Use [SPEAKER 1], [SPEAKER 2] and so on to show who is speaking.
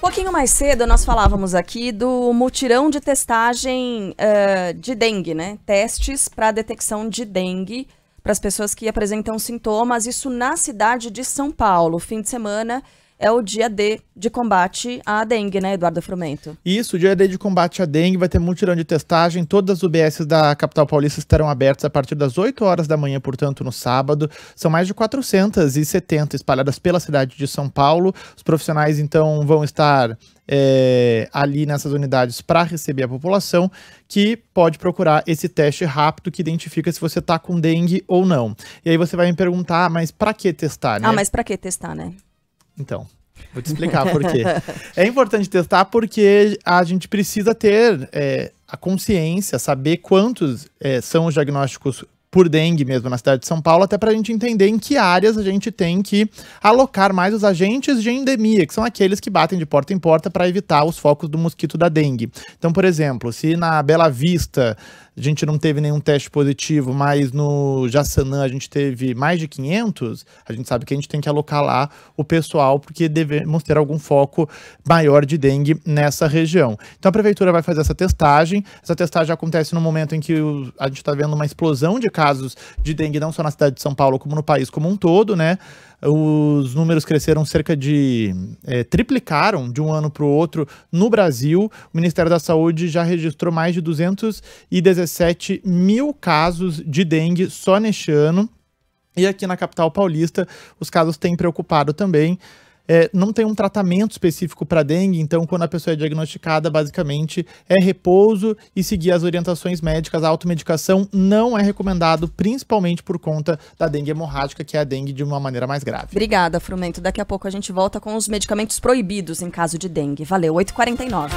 [SPEAKER 1] pouquinho mais cedo nós falávamos aqui do mutirão de testagem uh, de dengue, né? Testes para detecção de dengue para as pessoas que apresentam sintomas, isso na cidade de São Paulo. Fim de semana é o dia D de combate à dengue, né, Eduardo Frumento?
[SPEAKER 2] Isso, o dia D de combate à dengue vai ter mutirão de testagem. Todas as UBSs da capital paulista estarão abertas a partir das 8 horas da manhã, portanto, no sábado. São mais de 470 espalhadas pela cidade de São Paulo. Os profissionais, então, vão estar é, ali nessas unidades para receber a população, que pode procurar esse teste rápido que identifica se você está com dengue ou não. E aí você vai me perguntar, ah, mas para que testar, né? Ah, mas
[SPEAKER 1] para que testar, né?
[SPEAKER 2] Então, vou te explicar por quê. é importante testar porque a gente precisa ter é, a consciência, saber quantos é, são os diagnósticos por dengue mesmo na cidade de São Paulo, até para a gente entender em que áreas a gente tem que alocar mais os agentes de endemia, que são aqueles que batem de porta em porta para evitar os focos do mosquito da dengue. Então, por exemplo, se na Bela Vista a gente não teve nenhum teste positivo, mas no Jassanã a gente teve mais de 500, a gente sabe que a gente tem que alocar lá o pessoal, porque devemos ter algum foco maior de dengue nessa região. Então a prefeitura vai fazer essa testagem, essa testagem acontece no momento em que a gente está vendo uma explosão de casos de dengue, não só na cidade de São Paulo, como no país como um todo, né? os números cresceram cerca de. É, triplicaram de um ano para o outro no Brasil. O Ministério da Saúde já registrou mais de 217 mil casos de dengue só neste ano. E aqui na capital paulista, os casos têm preocupado também é, não tem um tratamento específico para dengue, então quando a pessoa é diagnosticada, basicamente é repouso e seguir as orientações médicas. A automedicação não é recomendado, principalmente por conta da dengue hemorrágica, que é a dengue de uma maneira mais grave.
[SPEAKER 1] Obrigada, Frumento. Daqui a pouco a gente volta com os medicamentos proibidos em caso de dengue. Valeu, 8h49.